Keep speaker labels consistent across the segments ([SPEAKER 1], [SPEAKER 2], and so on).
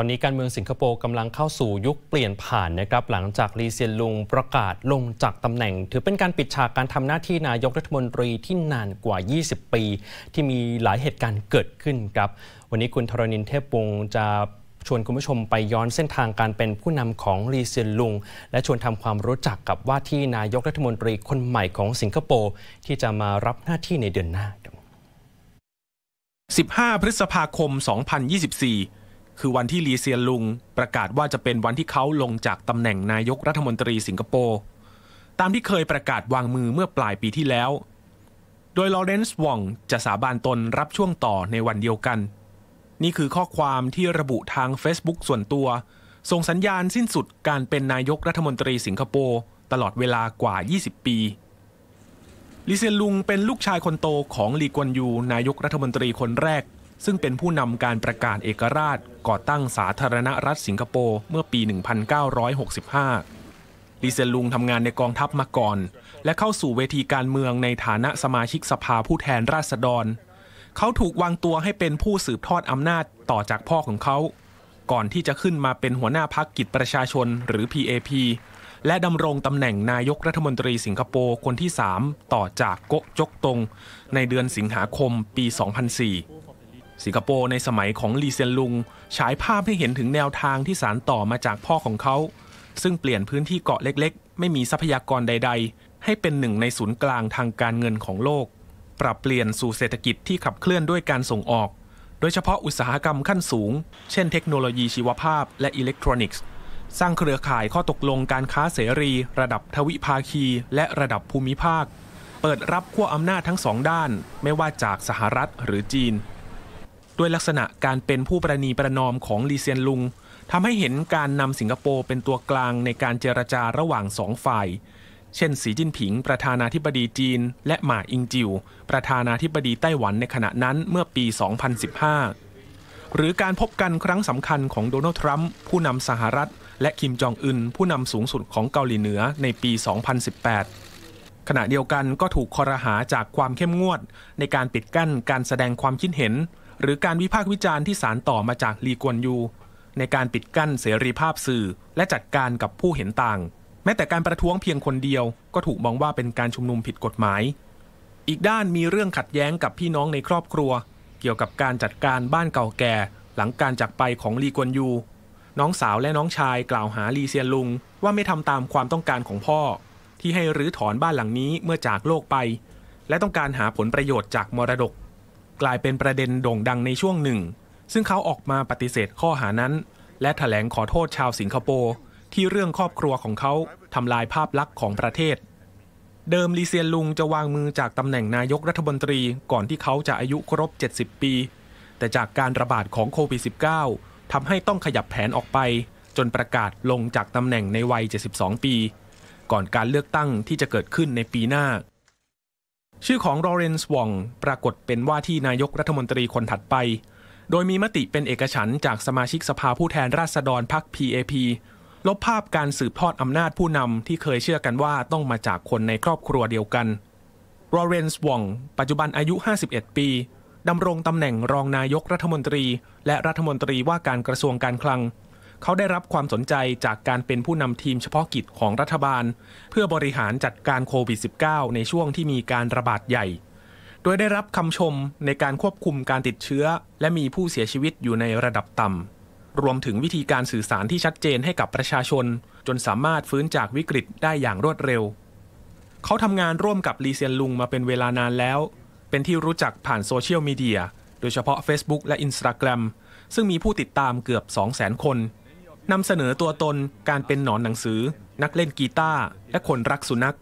[SPEAKER 1] ตอนนี้การเมืองสิงคโปร์กำลังเข้าสู่ยุคเปลี่ยนผ่านนะครับหลังจากลีเซียนลุงประกาศลงจากตำแหน่ง ถือเป็นการปิดฉากการทำหน้าที่นายกรัฐมนตรีที่นานกว่า 20 ปี ที่มีหลายเหตุการณ์เกิดขึ้นครับวันนี้คุณธรณินเทพวงศ์จะชวนคุณผู้ชมไปย้อนเส้นทางการเป็นผู้นำของลีเซียนลุงและชวนทำความรู้จักกับว่าที่นายกรัฐมนตรีคนใหม่ของสิงคโปร์ที่จะมารับหน้าที่ในเดือนหน้า 15 พฤษภาคม 2024คือวันที่ลีเซียนลุงประกาศว่าจะเป็นวันที่เขาลงจากตำแหน่งนายกรัฐมนตรีสิงคโปร์ตามที่เคยประกาศวางมือเมื่อปลายปีที่แล้ว โดยลอเรนซ์วองจะสาบานตนรับช่วงต่อในวันเดียวกัน นี่คือข้อความที่ระบุทาง Facebook ส่วนตัว ส่งสัญญาณสิ้นสุดการเป็นนายกรัฐมนตรีสิงคโปร์ตลอดเวลากว่า 20 ปีลิเซียนลุงเป็นลูกชายคนโตของลีกวนยูนายกรัฐมนตรีคนแรกซึ่งเป็นผู้นำการประกาศเอกราชก่อตั้งสาธารณรัฐสิงคโปร์เมื่อปี 1965ลีเซนลุงทำงานในกองทัพมาก่อน และเข้าสู่เวทีการเมืองในฐานะสมาชิกสภาผู้แทนราษฎร เขาถูกวางตัวให้เป็นผู้สืบทอดอำนาจต่อจากพ่อของเขา ก่อนที่จะขึ้นมาเป็นหัวหน้าพักกิจประชาชนหรือ PAP และดำรงตำแหน่งนายกรัฐมนตรีสิงคโปร์คนที่ 3 ต่อจากกกจกตงในเดือนสิงหาคมปี 2004สิงคโปร์ในสมัยของลีเซียนลุงฉายภาพให้เห็นถึงแนวทางที่สานต่อมาจากพ่อของเขา ซึ่งเปลี่ยนพื้นที่เกาะเล็กๆ ไม่มีทรัพยากรใดๆ ให้เป็นหนึ่งในศูนย์กลางทางการเงินของโลก ปรับเปลี่ยนสู่เศรษฐกิจที่ขับเคลื่อนด้วยการส่งออก โดยเฉพาะอุตสาหกรรมขั้นสูง เช่นเทคโนโลยีชีวภาพและอิเล็กทรอนิกส์ สร้างเครือข่ายข้อตกลงการค้าเสรีระดับทวิภาคีและระดับภูมิภาค เปิดรับขั้วอำนาจทั้งสองด้านไม่ว่าจากสหรัฐหรือจีนด้วยลักษณะการเป็นผู้ประนีประนอมของลีเซียนลุงทำให้เห็นการนำสิงคโปร์เป็นตัวกลางในการเจรจาระหว่างสองฝ่าย เช่นสีจิ้นผิงประธานาธิบดีจีน และหมาอิงจิว ประธานาธิบดีไต้หวันในขณะนั้นเมื่อปี 2015 หรือการพบกันครั้งสำคัญของโดนัลด์ทรัมป์ผู้นำสหรัฐ และคิมจองอึนผู้นำสูงสุดของเกาหลีเหนือในปี 2018 ขณะเดียวกันก็ถูกคอรหาจากความเข้มงวด ในการปิดกั้นการแสดงความคิดเห็นหรือการวิพากษ์วิจารณ์ที่สารต่อมาจากลีกวนยู ในการปิดกั้นเสรีภาพสื่อ และจัดการกับผู้เห็นต่าง แม้แต่การประท้วงเพียงคนเดียวก็ถูกมองว่าเป็นการชุมนุมผิดกฎหมาย อีกด้านมีเรื่องขัดแย้งกับพี่น้องในครอบครัว เกี่ยวกับการจัดการบ้านเก่าแก่หลังการจากไปของลีกวนยู น้องสาวและน้องชายกล่าวหาลีเซียนลุงว่าไม่ทำตามความต้องการของพ่อ ที่ให้รื้อถอนบ้านหลังนี้เมื่อจากโลกไป และต้องการหาผลประโยชน์จากมรดกกลายเป็นประเด็นโด่งดังในช่วงหนึ่ง ซึ่งเขาออกมาปฏิเสธข้อหานั้น และถแถลงขอโทษชาวสิงคโปร์ที่เรื่องครอบครัวของเขาทำลายภาพลักษณ์ของประเทศ เดิมลีเซียนลุงจะวางมือ จากตำแหน่งนายกรัฐมนตรีก่อนที่เขาจะอายุครบ 70 ปีแต่จากการระบาดของโควิด -19 ทำให้ต้องขยับแผนออกไป จนประกาศลงจากตำแหน่งในวัย 72 ปี ก่อนการเลือกตั้งที่จะเกิดขึ้นในปีหน้าชื่อของลอเรนซ์วองปรากฏเป็นว่าที่นายกรัฐมนตรีคนถัดไป โดยมีมติเป็นเอกฉันจากสมาชิกสภาผู้แทนราษฎรพรรค PAP ลบภาพการสืบทอดอำนาจผู้นำที่เคยเชื่อกันว่าต้องมาจากคนในครอบครัวเดียวกัน ลอเรนซ์วองปัจจุบันอายุ 51 ปี ดำรงตำแหน่งรองนายกรัฐมนตรีและรัฐมนตรีว่าการกระทรวงการคลังเขาได้รับความสนใจจากการเป็นผู้นำทีมเฉพาะกิจของรัฐบาลเพื่อบริหารจัดการโควิด -19 ในช่วงที่มีการระบาดใหญ่ โดยได้รับคำชมในการควบคุมการติดเชื้อ และมีผู้เสียชีวิตอยู่ในระดับต่ำ รวมถึงวิธีการสื่อสารที่ชัดเจนให้กับประชาชน จนสามารถฟื้นจากวิกฤตได้อย่างรวดเร็ว เขาทำงานร่วมกับลีเซียนลุงมาเป็นเวลานานแล้ว เป็นที่รู้จักผ่านโซเชียลมีเดียโดยเฉพาะ Facebook และ Instagram ซึ่งมีผู้ติดตามเกือบ 200,000คนนำเสนอตัวตนการเป็นหนอนหนังสือ นักเล่นกีตาร์และคนรักสุนัข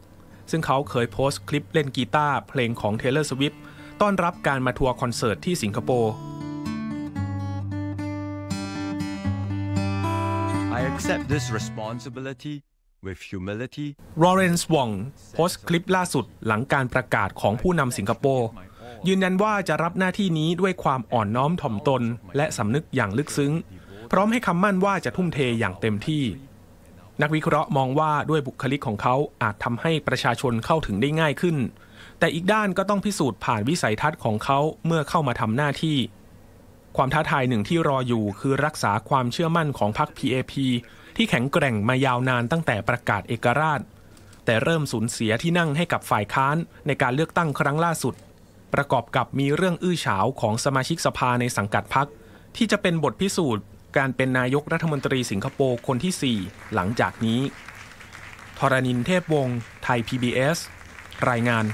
[SPEAKER 1] ซึ่งเขาเคยโพสต์คลิปเล่นกีตาร์เพลงของ Taylor Swift ต้อนรับการมาทัวร์คอนเสิร์ตที่สิงคโปร์ I accept this responsibility with humility. r a w r e n c e Wong โพสต์คลิปล่าสุดหลังการประกาศของผู้นำสิงคโปร์ยืนยันว่าจะรับหน้าที่นี้ด้วยความอ่อนน้อมถ่อมตน และสำนึกอย่างลึกซึ้งพร้อมให้คำมั่นว่าจะทุ่มเทอย่างเต็มที่ นักวิเคราะห์มองว่าด้วยบุคลิกของเขาอาจทำให้ประชาชนเข้าถึงได้ง่ายขึ้น แต่อีกด้านก็ต้องพิสูจน์ผ่านวิสัยทัศน์ของเขาเมื่อเข้ามาทำหน้าที่ ความท้าทายหนึ่งที่รออยู่คือรักษาความเชื่อมั่นของพรรค PAP ที่แข็งแกร่งมายาวนานตั้งแต่ประกาศเอกราช แต่เริ่มสูญเสียที่นั่งให้กับฝ่ายค้านในการเลือกตั้งครั้งล่าสุด ประกอบกับมีเรื่องอื้อฉาวของสมาชิกสภาในสังกัดพรรคที่จะเป็นบทพิสูจน์การเป็นนายกรัฐมนตรีสิงคโปร์คนที่ 4 หลังจากนี้ ทรณินเทพวงศ์ ไทย PBS รายงาน